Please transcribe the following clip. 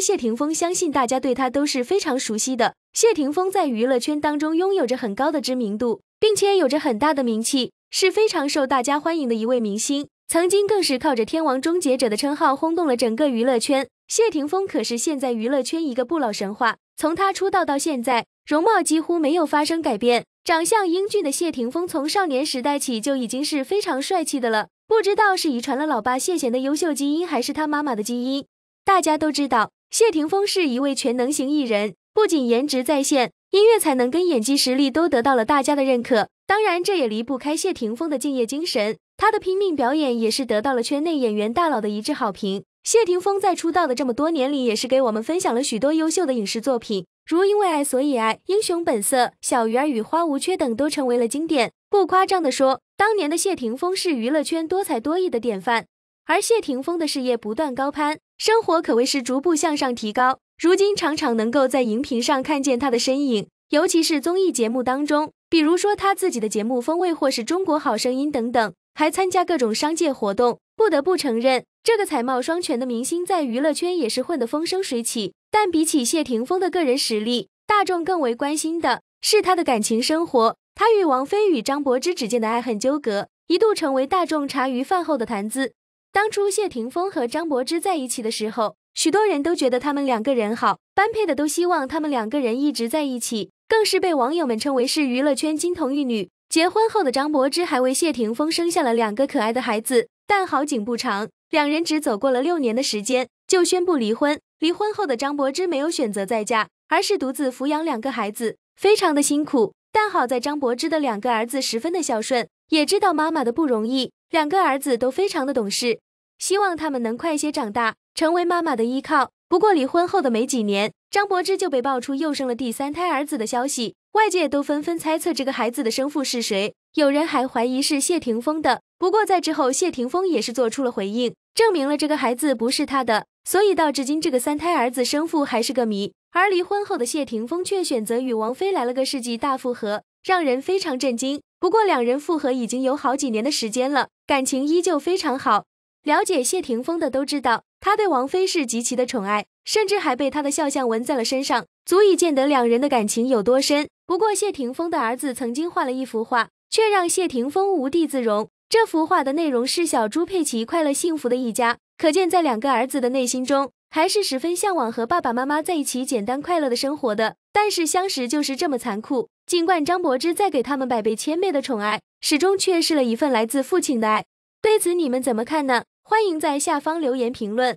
谢霆锋相信大家对他都是非常熟悉的。谢霆锋在娱乐圈当中拥有着很高的知名度，并且有着很大的名气，是非常受大家欢迎的一位明星。曾经更是靠着“天王终结者”的称号轰动了整个娱乐圈。谢霆锋可是现在娱乐圈一个不老神话，从他出道到现在，容貌几乎没有发生改变。长相英俊的谢霆锋从少年时代起就已经是非常帅气的了，不知道是遗传了老爸谢贤的优秀基因，还是他妈妈的基因。大家都知道。谢霆锋是一位全能型艺人，不仅颜值在线，音乐才能跟演技实力都得到了大家的认可。当然，这也离不开谢霆锋的敬业精神。他的拼命表演也是得到了圈内演员大佬的一致好评。谢霆锋在出道的这么多年里，也是给我们分享了许多优秀的影视作品，如《因为爱所以爱》《英雄本色》《小鱼儿与花无缺》等，都成为了经典。不夸张的说，当年的谢霆锋是娱乐圈多才多艺的典范。而谢霆锋的事业不断高攀，生活可谓是逐步向上提高。如今常常能够在荧屏上看见他的身影，尤其是综艺节目当中，比如说他自己的节目《风味》，或是《中国好声音》等等，还参加各种商界活动。不得不承认，这个才貌双全的明星在娱乐圈也是混得风生水起。但比起谢霆锋的个人实力，大众更为关心的是他的感情生活。他与王菲与张柏芝之间的爱恨纠葛，一度成为大众茶余饭后的谈资。当初谢霆锋和张柏芝在一起的时候，许多人都觉得他们两个人好般配的，都希望他们两个人一直在一起，更是被网友们称为是娱乐圈金童玉女。结婚后的张柏芝还为谢霆锋生下了两个可爱的孩子，但好景不长，两人只走过了六年的时间就宣布离婚。离婚后的张柏芝没有选择再嫁，而是独自抚养两个孩子，非常的辛苦。但好在张柏芝的两个儿子十分的孝顺，也知道妈妈的不容易。两个儿子都非常的懂事，希望他们能快些长大，成为妈妈的依靠。不过离婚后的没几年，张柏芝就被爆出又生了第三胎儿子的消息，外界都纷纷猜测这个孩子的生父是谁，有人还怀疑是谢霆锋的。不过在之后，谢霆锋也是做出了回应，证明了这个孩子不是他的，所以到至今这个三胎儿子生父还是个谜。而离婚后的谢霆锋却选择与王菲来了个世纪大复合，让人非常震惊。不过两人复合已经有好几年的时间了。感情依旧非常好，了解谢霆锋的都知道，他对王菲是极其的宠爱，甚至还被他的肖像纹在了身上，足以见得两人的感情有多深。不过谢霆锋的儿子曾经画了一幅画，却让谢霆锋无地自容。这幅画的内容是小猪佩奇快乐幸福的一家，可见在两个儿子的内心中，还是十分向往和爸爸妈妈在一起简单快乐的生活的。但是相识就是这么残酷。尽管张柏芝再给他们百倍千倍的宠爱，始终缺失了一份来自父亲的爱。对此，你们怎么看呢？欢迎在下方留言评论。